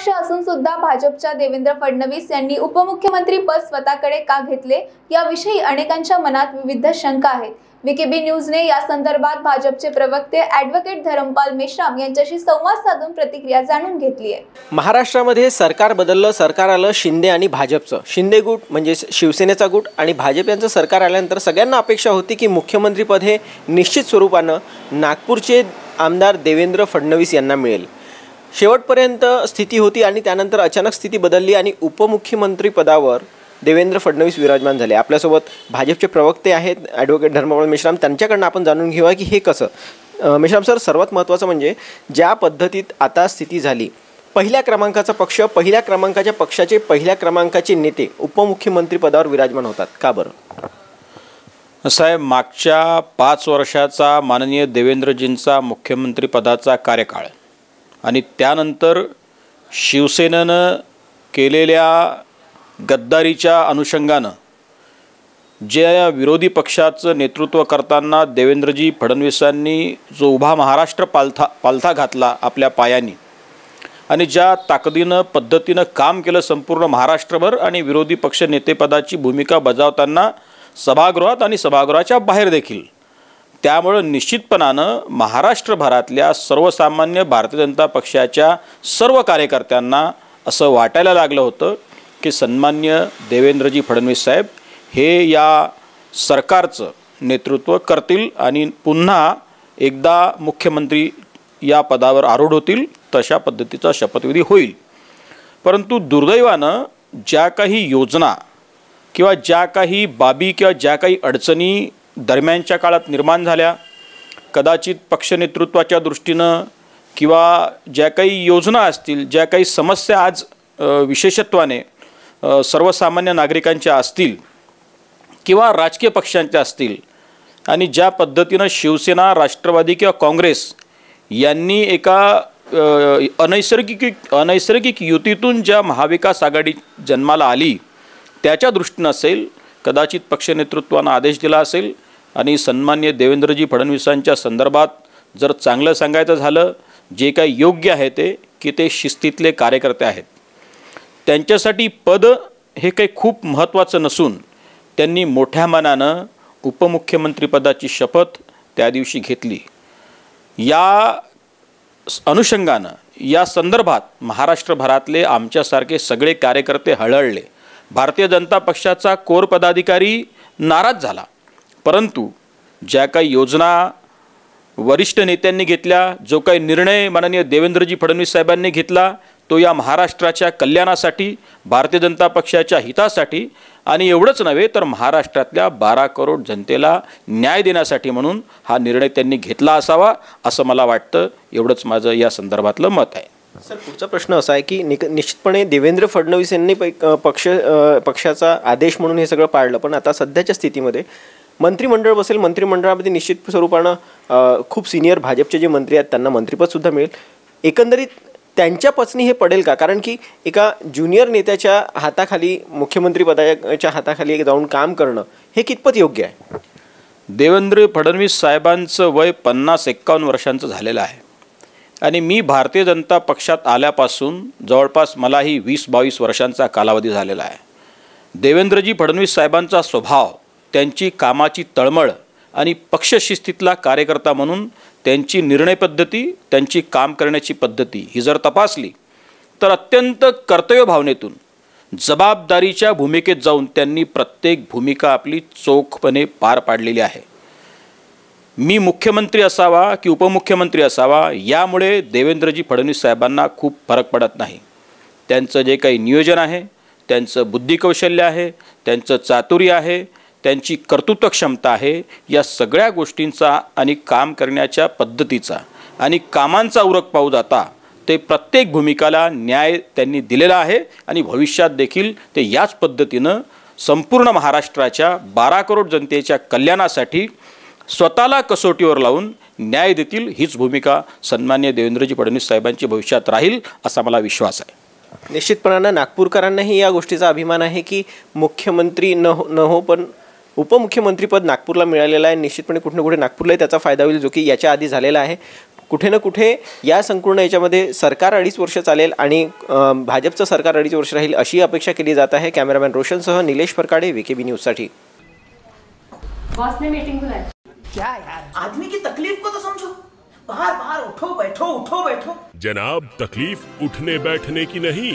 पक्ष असून सुद्धा भाजपच्या देवेंद्र फडणवीस यांनी उपमुख्यमंत्री पद स्वतःकडे का घेतले याविषयी अनेकांच्या मनात विविध शंका आहेत विकेबी न्यूजने या संदर्भात भाजपचे प्रवक्ते ॲडव्होकेट धरमपाल मेश्राम यांच्याशी संवाद साधून प्रतिक्रिया जाणून घेतली आहे महाराष्ट्रामध्ये सरकार बदललं सरकार आलं शिंदे आणि भाजपचं शिंदे गुट म्हणजे शिवसेनेचा गुट आणि भाजप यांचं सरकार आल्यानंतर सगळ्यांना अपेक्षा होती की मुख्यमंत्रीपद हे निश्चित स्वरूपानं नागपूरचे आमदार देवेंद्र फडणवीस यांना मिळेल शेवटपर्यंत स्थिती होती आणि त्यानंतर अचानक स्थिती बदलली आणि उपमुख्यमंत्री पदावर देवेंद्र फडणवीस विराजमान झाले आपल्यासोबत भाजपचे प्रवक्ते आहेत ॲडव्होकेट धर्मपाल मिश्राम त्यांच्याकडनं आपण जाणून घेऊया की हे कसं मिश्राम सर सर्वात महत्त्वाचं म्हणजे ज्या पद्धतीत आता स्थिती झाली पहिल्या क्रमांकाचा पक्ष पहिल्या क्रमांकाच्या पक्षाचे पहिल्या क्रमांकाचे नेते उपमुख्यमंत्री पदावर विराजमान होतात का बरं साहेब मागच्या पाच वर्षाचा माननीय देवेंद्रजींचा मुख्यमंत्रीपदाचा कार्यकाळ आणि त्यानंतर शिवसेनेनं केलेल्या गद्दारीच्या अनुषंगानं ज्या विरोधी पक्षाचं नेतृत्व करताना देवेंद्रजी फडणवीसांनी जो उभा महाराष्ट्र पालथा पालथा घातला आपल्या पायांनी आणि ज्या ताकदीनं पद्धतीनं काम केलं संपूर्ण महाराष्ट्रभर आणि विरोधी पक्ष नेतेपदाची भूमिका बजावताना सभागृहात आणि सभागृहाच्या बाहेर देखील त्यामुळं निश्चितपणानं महाराष्ट्रभरातल्या सर्वसामान्य भारतीय जनता पक्षाच्या सर्व कार्यकर्त्यांना असं वाटायला लागलं होतं की सन्मान्य देवेंद्रजी फडणवीस साहेब हे या सरकारचं नेतृत्व करतील आणि पुन्हा एकदा मुख्यमंत्री या पदावर आरूढ होतील तशा पद्धतीचा शपथविधी होईल परंतु दुर्दैवानं ज्या काही योजना किंवा ज्या काही बाबी किंवा ज्या काही अडचणी दरम्यानच्या काळात निर्माण झाल्या कदाचित पक्षनेतृत्वाच्या दृष्टीनं किंवा ज्या काही योजना असतील ज्या काही समस्या आज विशेषत्वाने सर्वसामान्य नागरिकांच्या असतील किंवा राजकीय पक्षांच्या असतील आणि ज्या पद्धतीनं शिवसेना राष्ट्रवादी किंवा काँग्रेस यांनी एका अनैसर्गिक अनैसर्गिक युतीतून ज्या महाविकास आघाडी जन्माला आली त्याच्या दृष्टीनं असेल कदाचित पक्षनेतृत्वानं आदेश दिला असेल आणि सन्मान्य देवेंद्रजी फडणवीसांच्या संदर्भात जर चांगलं सांगायचं झालं जे काही योग्य आहे ते की ते शिस्तीतले कार्यकर्ते आहेत त्यांच्यासाठी पद हे काही खूप महत्त्वाचं नसून त्यांनी मोठ्या मनानं उपमुख्यमंत्रीपदाची शपथ त्या दिवशी घेतली या अनुषंगानं या संदर्भात महाराष्ट्रभरातले आमच्यासारखे सगळे कार्यकर्ते हळहळले भारतीय जनता पक्षाचा कोर पदाधिकारी नाराज झाला परंतु ज्या काही योजना वरिष्ठ नेत्यांनी घेतल्या जो काही निर्णय माननीय देवेंद्रजी फडणवीस साहेबांनी घेतला तो या महाराष्ट्राच्या कल्याणासाठी भारतीय जनता पक्षाच्या हितासाठी आणि एवढंच नव्हे तर महाराष्ट्रातल्या बारा करोड जनतेला न्याय देण्यासाठी म्हणून हा निर्णय त्यांनी घेतला असावा असं मला वाटतं एवढंच माझं या संदर्भातलं मत आहे सर पुढचा प्रश्न असा आहे की निक निश्चितपणे देवेंद्र फडणवीस यांनी पै पक्ष पक्षाचा आदेश म्हणून हे सगळं पाळलं पण आता सध्याच्या स्थितीमध्ये मंत्रिमंडळ बसेल मंत्रिमंडळामध्ये निश्चित स्वरूपानं खूप सिनियर भाजपचे जे मंत्री आहेत त्यांना मंत्रिपदसुद्धा मिळेल एकंदरीत त्यांच्या पचनी हे पडेल का कारण की एका ज्युनियर नेत्याच्या हाताखाली मुख्यमंत्री पदाच्या हाताखाली जाऊन काम करणं हे कितपत योग्य आहे देवेंद्र फडणवीस साहेबांचं वय पन्नास एक्कावन्न वर्षांचं झालेलं आहे आणि मी भारतीय जनता पक्षात आल्यापासून जवळपास मलाही वीस बावीस वर्षांचा कालावधी झालेला आहे देवेंद्रजी फडणवीस साहेबांचा स्वभाव त्यांची कामाची तळमळ आणि पक्षशिस्तीतला कार्यकर्ता म्हणून त्यांची निर्णय पद्धती त्यांची काम करण्याची पद्धती ही जर तपासली तर अत्यंत कर्तव्य भावनेतून जबाबदारीच्या भूमिकेत जाऊन त्यांनी प्रत्येक भूमिका आपली चोखपणे पार पाडलेली आहे मी मुख्यमंत्री असावा की उपमुख्यमंत्री असावा यामुळे देवेंद्रजी फडणवीस साहेबांना खूप फरक पडत नाही त्यांचं जे काही नियोजन आहे त्यांचं बुद्धिकौशल्य आहे त्यांचं चातुर्य आहे त्यांची कर्तृत्व क्षमता आहे या सगळ्या गोष्टींचा आणि काम करण्याच्या पद्धतीचा आणि कामांचा उरक पाहू जाता ते प्रत्येक भूमिकाला न्याय त्यांनी दिलेला आहे आणि भविष्यात देखील ते याच पद्धतीनं संपूर्ण महाराष्ट्राच्या बारा करोड जनतेच्या कल्याणासाठी स्वतःला कसोटीवर लावून न्याय देतील हीच भूमिका सन्मान्य देवेंद्रजी फडणवीस साहेबांची भविष्यात राहील असा मला विश्वास आहे निश्चितपणानं नागपूरकरांनाही या गोष्टीचा अभिमान आहे की मुख्यमंत्री न हो न हो पण उपमुख्यमंत्रीपद नागपूरला मिळालेलं आहे निश्चितपणे कुठे ना कुठे नागपूरला त्याचा फायदा होईल जो की याच्या आधी झालेला आहे कुठे ना कुठे या संपूर्ण याच्यामध्ये सरकार अडीच वर्ष चालेल आणि भाजपचं सरकार अडीच वर्ष राहील अशी अपेक्षा केली जात आहे कॅमेरामॅन रोशनसह निलेश फरकाडे व्ही बी न्यूजसाठी तकलीफ उठो बैठो उठो बैठो जनाब तकलीफ उठने बैठने की नहीं